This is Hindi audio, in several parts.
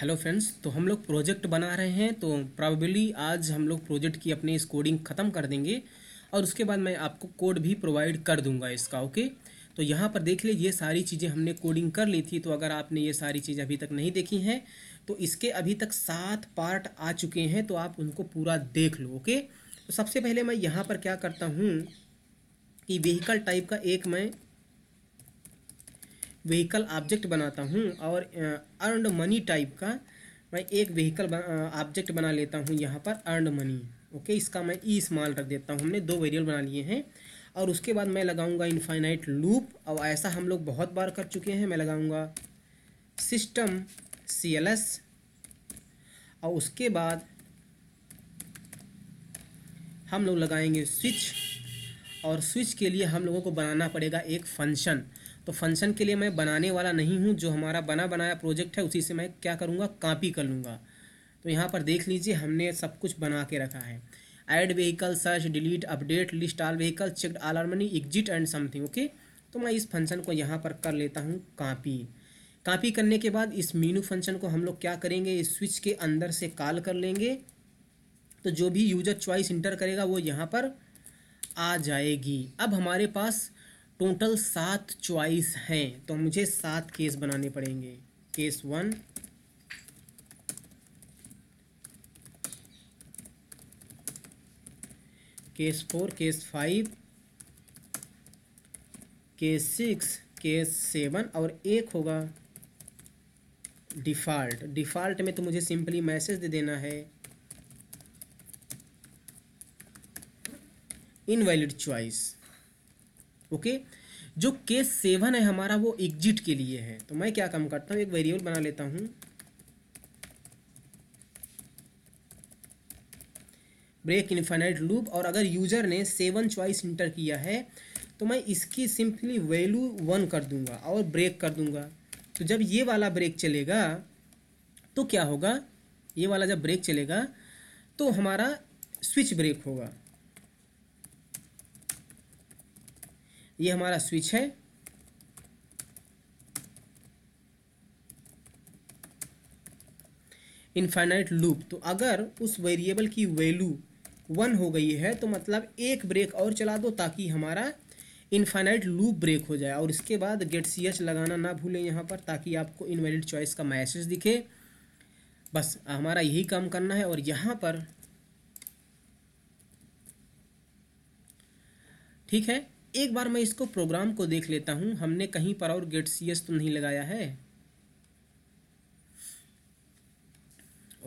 हेलो फ्रेंड्स तो हम लोग प्रोजेक्ट बना रहे हैं तो प्रॉबली आज हम लोग प्रोजेक्ट की अपनी इस कोडिंग ख़त्म कर देंगे और उसके बाद मैं आपको कोड भी प्रोवाइड कर दूंगा इसका ओके तो यहाँ पर देख लीजिए सारी चीज़ें हमने कोडिंग कर ली थी तो अगर आपने ये सारी चीज़ें अभी तक नहीं देखी हैं तो इसके अभी तक सात पार्ट आ चुके हैं तो आप उनको पूरा देख लो ओके तो सबसे पहले मैं यहाँ पर क्या करता हूँ कि व्हीकल टाइप का एक मैं व्हीकल ऑब्जेक्ट बनाता हूँ और अर्नड मनी टाइप का मैं एक व्हीकल ऑब्जेक्ट बना लेता हूँ यहाँ पर अर्न मनी ओके इसका मैं ई e स्मॉल रख देता हूँ हमने दो वेरियल बना लिए हैं और उसके बाद मैं लगाऊंगा इनफाइनाइट लूप और ऐसा हम लोग बहुत बार कर चुके हैं मैं लगाऊंगा सिस्टम सी एल एस और उसके बाद हम लोग लगाएंगे स्विच और स्विच के लिए हम लोगों को बनाना पड़ेगा एक फंक्शन तो फंक्शन के लिए मैं बनाने वाला नहीं हूँ जो हमारा बना बनाया प्रोजेक्ट है उसी से मैं क्या करूँगा कापी कर लूँगा तो यहाँ पर देख लीजिए हमने सब कुछ बना के रखा है add vehicle search delete update list all vehicle checked all R money exit and something okay तो मैं इस फंक्शन को यहाँ पर कर लेता हूँ कापी कापी करने के बाद इस मीनू फंक्शन को हम लोग क्या करेंगे इस स्विच के अंदर से कॉल कर लेंगे तो जो भी यूजर चॉइस इंटर करेगा वो यहाँ पर आ जाएगी अब हमारे पास टोटल सात चॉइस हैं तो मुझे सात केस बनाने पड़ेंगे case one case four case five case six case seven और एक होगा डिफ़ॉल्ट डिफ़ॉल्ट में तो मुझे सिंपली मैसेज दे देना है इनवैलिड चॉइस ओके जो केस सेवन है हमारा वो एग्जिट के लिए है तो मैं क्या काम करता हूँ एक वेरिएबल बना लेता हूँ ब्रेक इनफाइनाइट लूप और अगर यूजर ने सेवन चॉइस इंटर किया है तो मैं इसकी सिंपली वैल्यू वन कर दूंगा और ब्रेक कर दूंगा तो जब ये वाला ब्रेक चलेगा तो क्या होगा ये वाला जब ब्रेक चलेगा तो हमारा स्विच ब्रेक होगा ये हमारा स्विच है इनफाइनाइट लूप तो अगर उस वेरिएबल की वैल्यू वन हो गई है तो मतलब एक ब्रेक और चला दो ताकि हमारा इनफाइनाइट लूप ब्रेक हो जाए और इसके बाद गेट सी एच लगाना ना भूलें यहाँ पर ताकि आपको इनवैलिड चॉइस का मैसेज दिखे बस हमारा यही काम करना है और यहाँ पर ठीक है एक बार मैं इसको प्रोग्राम को देख लेता हूँ हमने कहीं पर और गेट सी एस तो नहीं लगाया है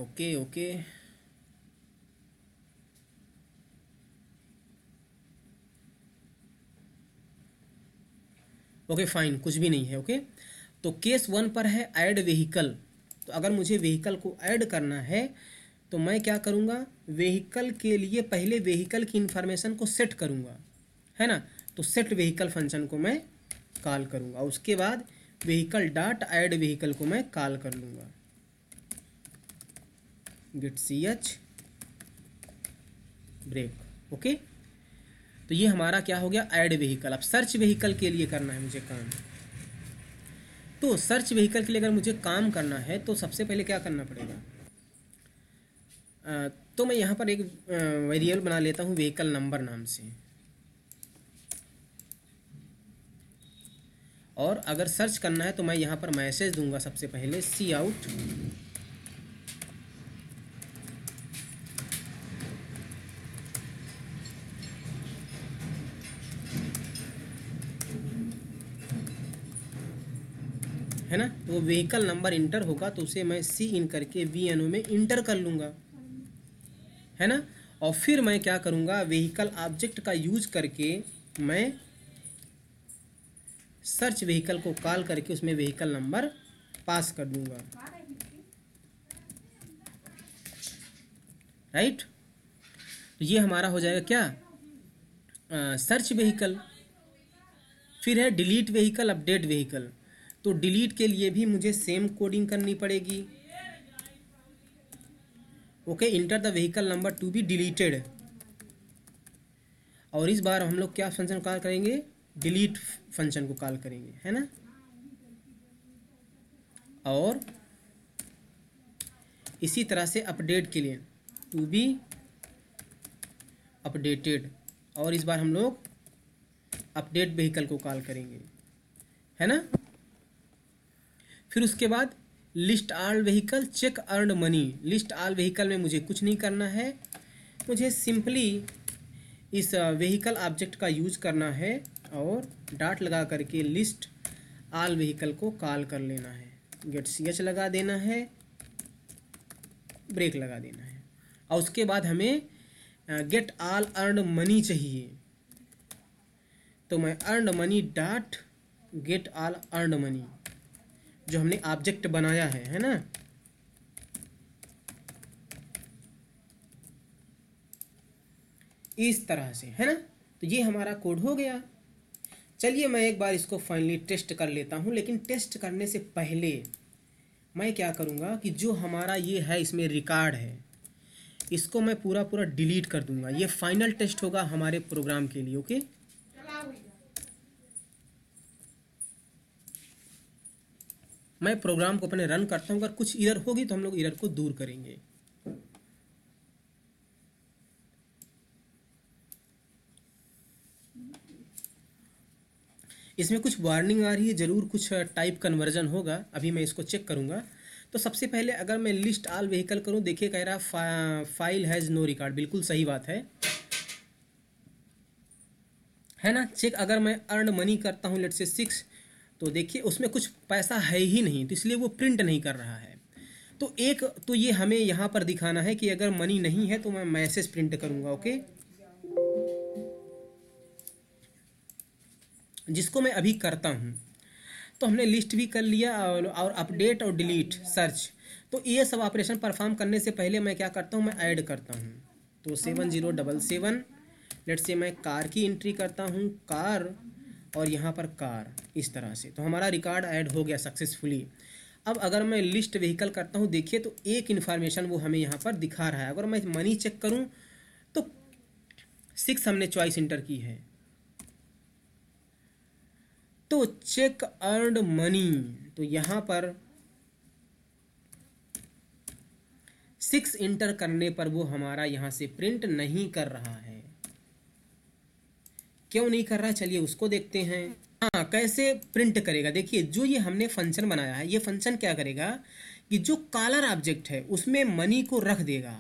ओके ओके ओके फाइन कुछ भी नहीं है ओके तो केस वन पर है ऐड व्हीकल तो अगर मुझे व्हीकल को ऐड करना है तो मैं क्या करूंगा व्हीकल के लिए पहले व्हीकल की इंफॉर्मेशन को सेट करूंगा है ना तो सेट व्हीकल फंक्शन को मैं कॉल करूंगा उसके बाद व्हीकल डॉट ऐड व्हीकल को मैं कॉल कर लूंगा गिट सी एच ब्रेक ओके तो ये हमारा क्या हो गया ऐड व्हीकल अब सर्च व्हीकल के लिए करना है मुझे काम तो सर्च व्हीकल के लिए अगर मुझे काम करना है तो सबसे पहले क्या करना पड़ेगा तो मैं यहाँ पर एक वेरिएबल बना लेता हूँ व्हीकल नंबर नाम से और अगर सर्च करना है तो मैं यहाँ पर मैसेज दूंगा सबसे पहले सी आउट है ना तो वो व्हीकल नंबर इंटर होगा तो उसे मैं सी इन करके वी एन ओ में इंटर कर लूँगा है ना और फिर मैं क्या करूँगा व्हीकल ऑब्जेक्ट का यूज करके मैं सर्च व्हीकल को कॉल करके उसमें व्हीकल नंबर पास कर दूंगा राइट तो ये हमारा हो जाएगा क्या आ, सर्च व्हीकल फिर है डिलीट व्हीकल अपडेट व्हीकल तो डिलीट के लिए भी मुझे सेम कोडिंग करनी पड़ेगी okay enter the vehicle number to be deleted और इस बार हम लोग क्या फंक्शन कॉल करेंगे डिलीट फंक्शन को कॉल करेंगे है ना और इसी तरह से अपडेट के लिए टू बी अपडेटेड और इस बार हम लोग अपडेट व्हीकल को कॉल करेंगे है ना फिर उसके बाद list all vehicle check earn money list all vehicle में मुझे कुछ नहीं करना है मुझे सिंपली इस व्हीकल uh, ऑब्जेक्ट का यूज करना है और डाट लगा करके लिस्ट आल व्हीकल को कॉल कर लेना है गेट सी एच लगा देना है ब्रेक लगा देना है और उसके बाद हमें गेट आल अर्न मनी चाहिए तो मैं earn money dot get all earn money जो हमने ऑब्जेक्ट बनाया है है ना इस तरह से है ना तो ये हमारा कोड हो गया चलिए मैं एक बार इसको फाइनली टेस्ट कर लेता हूँ लेकिन टेस्ट करने से पहले मैं क्या करूँगा कि जो हमारा ये है इसमें रिकॉर्ड है इसको मैं पूरा पूरा डिलीट कर दूँगा ये फाइनल टेस्ट होगा हमारे प्रोग्राम के लिए ओके मैं प्रोग्राम को अपने रन करता हूँ अगर कुछ इधर होगी तो हम लोग इधर को दूर करेंगे इसमें कुछ वार्निंग आ रही है ज़रूर कुछ टाइप कन्वर्जन होगा अभी मैं इसको चेक करूँगा तो सबसे पहले अगर मैं लिस्ट आल व्हीकल करूँ देखिए कह रहा फा, फाइल हैज़ नो रिकॉर्ड बिल्कुल सही बात है है ना चेक अगर मैं अर्न मनी करता हूँ लेट से सिक्स तो देखिए उसमें कुछ पैसा है ही नहीं तो इसलिए वो प्रिंट नहीं कर रहा है तो एक तो ये हमें यहाँ पर दिखाना है कि अगर मनी नहीं है तो मैं मैसेज प्रिंट करूँगा ओके जिसको मैं अभी करता हूँ तो हमने लिस्ट भी कर लिया और, और अपडेट और डिलीट सर्च तो ये सब ऑपरेशन परफॉर्म करने से पहले मैं क्या करता हूँ मैं ऐड करता हूँ तो सेवन ज़ीरो डबल सेवन लेट से मैं कार की एंट्री करता हूँ कार और यहाँ पर कार इस तरह से तो हमारा रिकॉर्ड ऐड हो गया सक्सेसफुली अब अगर मैं लिस्ट व्हीकल करता हूँ देखिए तो एक इन्फॉर्मेशन वो हमें यहाँ पर दिखा रहा है अगर मैं मनी चेक करूँ तो सिक्स हमने चॉइस इंटर की है तो चेक अर्ड मनी तो यहां पर सिक्स इंटर करने पर वो हमारा यहां से प्रिंट नहीं कर रहा है क्यों नहीं कर रहा चलिए उसको देखते हैं हाँ कैसे प्रिंट करेगा देखिए जो ये हमने फंक्शन बनाया है ये फंक्शन क्या करेगा कि जो कालर ऑब्जेक्ट है उसमें मनी को रख देगा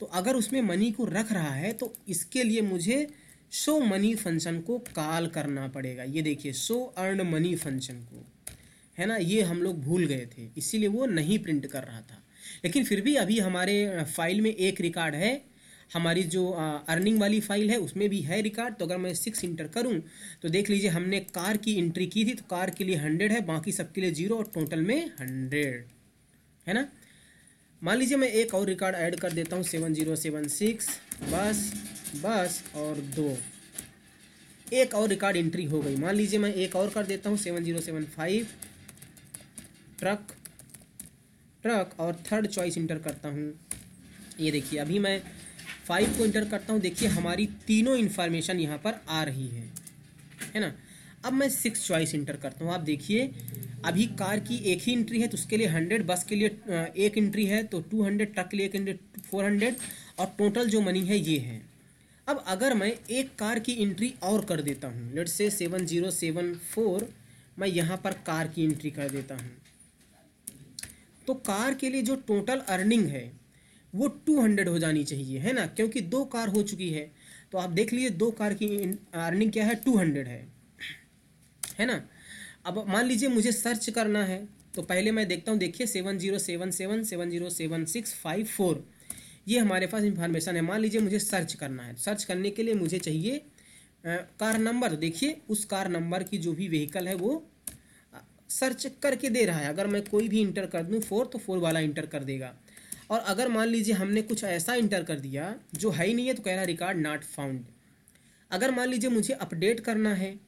तो अगर उसमें मनी को रख रहा है तो इसके लिए मुझे सो मनी फंक्शन को कॉल करना पड़ेगा ये देखिए सो अर्न मनी फंक्शन को है ना ये हम लोग भूल गए थे इसीलिए वो नहीं प्रिंट कर रहा था लेकिन फिर भी अभी हमारे फाइल में एक रिकॉर्ड है हमारी जो अर्निंग वाली फाइल है उसमें भी है रिकॉर्ड तो अगर मैं सिक्स इंटर करूं तो देख लीजिए हमने कार की एंट्री की थी तो कार के लिए हंड्रेड है बाकी सबके लिए जीरो और टोटल में हंड्रेड है ना मान लीजिए मैं एक और रिकॉर्ड ऐड कर देता हूँ सेवन जीरो सेवन सिक्स बस बस और दो एक और रिकॉर्ड एंट्री हो गई मान लीजिए मैं एक और कर देता हूँ seven zero seven five truck truck और थर्ड चॉइस इंटर करता हूँ ये देखिए अभी मैं फाइव को इंटर करता हूँ देखिए हमारी तीनों इन्फॉर्मेशन यहाँ पर आ रही है है ना अब मैं सिक्स चॉइस इंटर करता हूँ आप देखिए अभी कार की एक ही इंट्री है तो उसके लिए हंड्रेड बस तो के लिए एक इंट्री है तो टू हंड्रेड ट्रक के लिए एक इंट्री फोर हंड्रेड और टोटल जो मनी है ये है अब अगर मैं एक कार की एंट्री और कर देता हूँ लेट से सेवन ज़ीरो सेवन फोर मैं यहाँ पर कार की एंट्री कर देता हूँ तो कार के लिए जो टोटल अर्निंग है वो टू हंड्रेड हो जानी चाहिए है ना क्योंकि दो कार हो चुकी है तो आप देख लीजिए दो कार की अर्निंग क्या है टू हंड्रेड है है ना अब मान लीजिए मुझे सर्च करना है तो पहले मैं देखता हूँ देखिए seven zero seven seven seven zero seven six five four ये हमारे पास इन्फॉर्मेशन है मान लीजिए मुझे सर्च करना है सर्च करने के लिए मुझे चाहिए आ, कार नंबर देखिए उस कार नंबर की जो भी व्हीकल है वो सर्च करके दे रहा है अगर मैं कोई भी इंटर कर दूँ फोर तो फोर वाला इंटर कर देगा और अगर मान लीजिए हमने कुछ ऐसा इंटर कर दिया जो है ही नहीं है तो कह रहा रिकॉर्ड नॉट फाउंड अगर मान लीजिए मुझे अपडेट करना है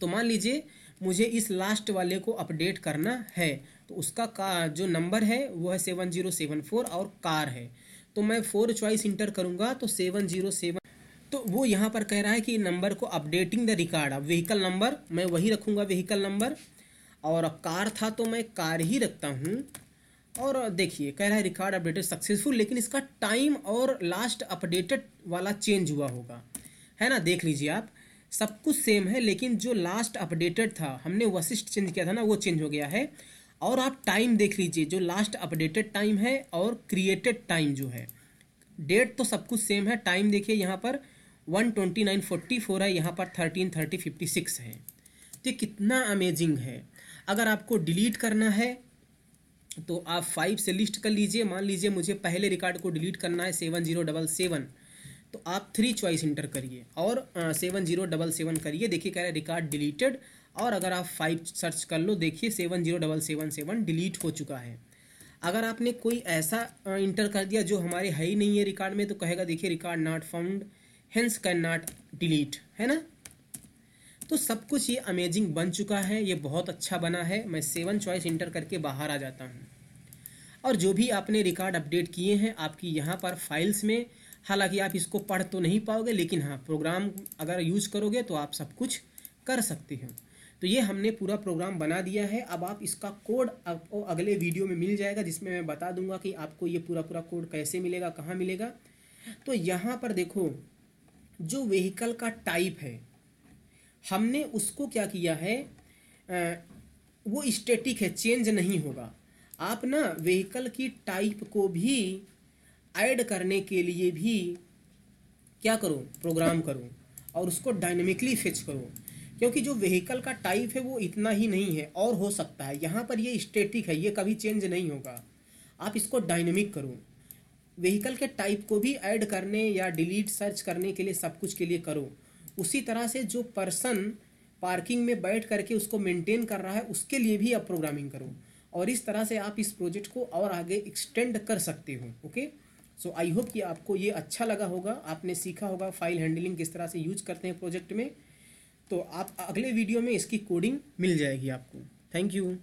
तो मान लीजिए मुझे इस लास्ट वाले को अपडेट करना है तो उसका का जो नंबर है वो है सेवन जीरो सेवन फोर और कार है तो मैं फोर चॉइस इंटर करूँगा तो सेवन जीरो सेवन तो वो यहाँ पर कह रहा है कि नंबर को अपडेटिंग द रिकॉर्ड अब व्हीकल नंबर मैं वही रखूँगा व्हीकल नंबर और अब कार था तो मैं कार ही रखता हूँ और देखिए कह रहा है रिकॉर्ड अपडेटेड सक्सेसफुल लेकिन इसका टाइम और लास्ट अपडेटेड वाला चेंज हुआ होगा है ना देख लीजिए आप सब कुछ सेम है लेकिन जो लास्ट अपडेटेड था हमने वशिष्ठ चेंज किया था ना वो चेंज हो गया है और आप टाइम देख लीजिए जो लास्ट अपडेटेड टाइम है और क्रिएटेड टाइम जो है डेट तो सब कुछ सेम है टाइम देखिए यहाँ पर one twenty nine forty four है यहाँ पर थर्टीन थर्टी फिफ्टी सिक्स है तो कितना अमेजिंग है अगर आपको डिलीट करना है तो आप फाइव से लिस्ट कर लीजिए मान लीजिए मुझे पहले रिकॉर्ड को डिलीट करना है सेवन जीरो डबल सेवन तो आप थ्री चॉइस इंटर करिए और सेवन जीरो डबल सेवन करिए देखिए कह रहे रिकॉर्ड डिलीटेड और अगर आप फाइव सर्च कर लो देखिए seven zero double seven seven delete हो चुका है अगर आपने कोई ऐसा इंटर कर दिया जो हमारे है ही नहीं है रिकॉर्ड में तो कहेगा देखिए record not found hence can not delete है ना तो सब कुछ ये अमेजिंग बन चुका है ये बहुत अच्छा बना है मैं सेवन चॉइस इंटर करके बाहर आ जाता हूँ और जो भी आपने रिकॉर्ड अपडेट किए हैं आपकी यहाँ पर फाइल्स में हालांकि आप इसको पढ़ तो नहीं पाओगे लेकिन हाँ प्रोग्राम अगर यूज़ करोगे तो आप सब कुछ कर सकते हो तो ये हमने पूरा प्रोग्राम बना दिया है अब आप इसका कोड आपको अगले वीडियो में मिल जाएगा जिसमें मैं बता दूंगा कि आपको ये पूरा पूरा कोड कैसे मिलेगा कहाँ मिलेगा तो यहाँ पर देखो जो व्हीकल का टाइप है हमने उसको क्या किया है आ, वो स्टेटिक है चेंज नहीं होगा आप ना व्हीकल की टाइप को भी ऐड करने के लिए भी क्या करो प्रोग्राम करूँ और उसको डायनेमिकली फिच करो क्योंकि जो व्हीकल का टाइप है वो इतना ही नहीं है और हो सकता है यहाँ पर ये स्टेटिक है ये कभी चेंज नहीं होगा आप इसको डायनेमिक करो व्हीकल के टाइप को भी ऐड करने या डिलीट सर्च करने के लिए सब कुछ के लिए करो उसी तरह से जो पर्सन पार्किंग में बैठ करके उसको मेंटेन कर रहा है उसके लिए भी आप प्रोग्रामिंग करो और इस तरह से आप इस प्रोजेक्ट को और आगे एक्सटेंड कर सकते हो ओके सो आई होप कि आपको ये अच्छा लगा होगा आपने सीखा होगा फाइल हैंडलिंग किस तरह से यूज करते हैं प्रोजेक्ट में तो आप अगले वीडियो में इसकी कोडिंग मिल जाएगी आपको थैंक यू